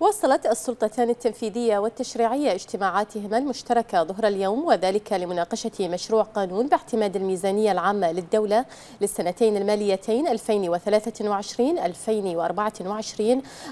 وصلت السلطتان التنفيذية والتشريعية اجتماعاتهما المشتركة ظهر اليوم وذلك لمناقشة مشروع قانون باعتماد الميزانية العامة للدولة للسنتين الماليتين 2023-2024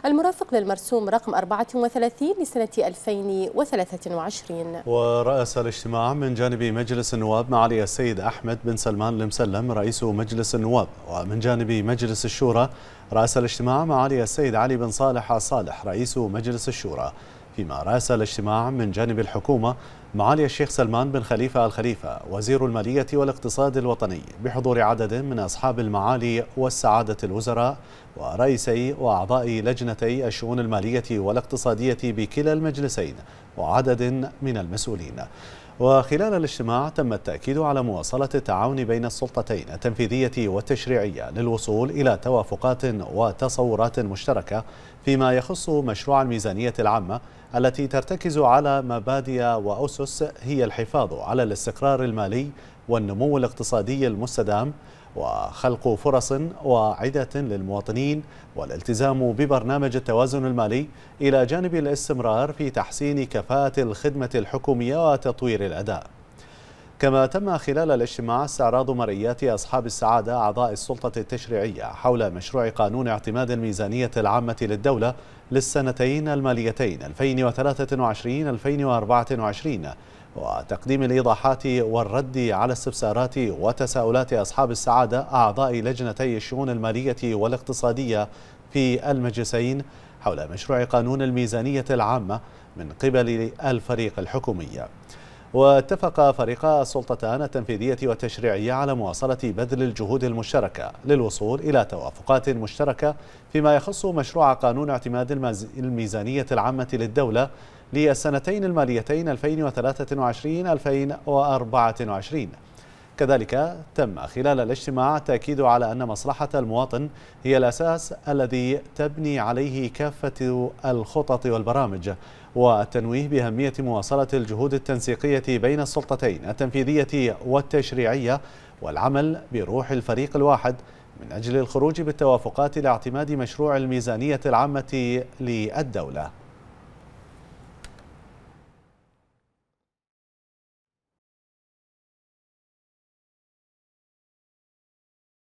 المرافق للمرسوم رقم 34 لسنة 2023 ورأس الاجتماع من جانب مجلس النواب معالي السيد أحمد بن سلمان المسلم رئيس مجلس النواب ومن جانب مجلس الشورى رأس الاجتماع معالي السيد علي بن صالح صالح رئيس مجلس الشورى فيما راسل اجتماع من جانب الحكومة معالي الشيخ سلمان بن خليفة الخليفة وزير المالية والاقتصاد الوطني بحضور عدد من أصحاب المعالي والسعادة الوزراء ورئيسي وأعضاء لجنتي الشؤون المالية والاقتصادية بكلا المجلسين وعدد من المسؤولين وخلال الاجتماع تم التأكيد على مواصلة التعاون بين السلطتين التنفيذية والتشريعية للوصول إلى توافقات وتصورات مشتركة فيما يخص مشروع الميزانية العامة التي ترتكز على مبادئ وأسس التأسس هي الحفاظ على الاستقرار المالي والنمو الاقتصادي المستدام وخلق فرص واعدة للمواطنين والالتزام ببرنامج التوازن المالي إلى جانب الاستمرار في تحسين كفاءة الخدمة الحكومية وتطوير الأداء كما تم خلال الاجتماع استعراض مرئيات أصحاب السعادة أعضاء السلطة التشريعية حول مشروع قانون اعتماد الميزانية العامة للدولة للسنتين الماليتين 2023-2024 وتقديم الإيضاحات والرد على استفسارات وتساؤلات أصحاب السعادة أعضاء لجنتي الشؤون المالية والاقتصادية في المجلسين حول مشروع قانون الميزانية العامة من قبل الفريق الحكومي واتفق فريقا السلطتان التنفيذية والتشريعية على مواصلة بذل الجهود المشتركة للوصول إلى توافقات مشتركة فيما يخص مشروع قانون اعتماد الميزانية العامة للدولة للسنتين الماليتين 2023-2024 كذلك تم خلال الاجتماع تأكيد على أن مصلحة المواطن هي الأساس الذي تبني عليه كافة الخطط والبرامج والتنويه بأهمية مواصلة الجهود التنسيقية بين السلطتين التنفيذية والتشريعية والعمل بروح الفريق الواحد من أجل الخروج بالتوافقات لاعتماد مشروع الميزانية العامة للدولة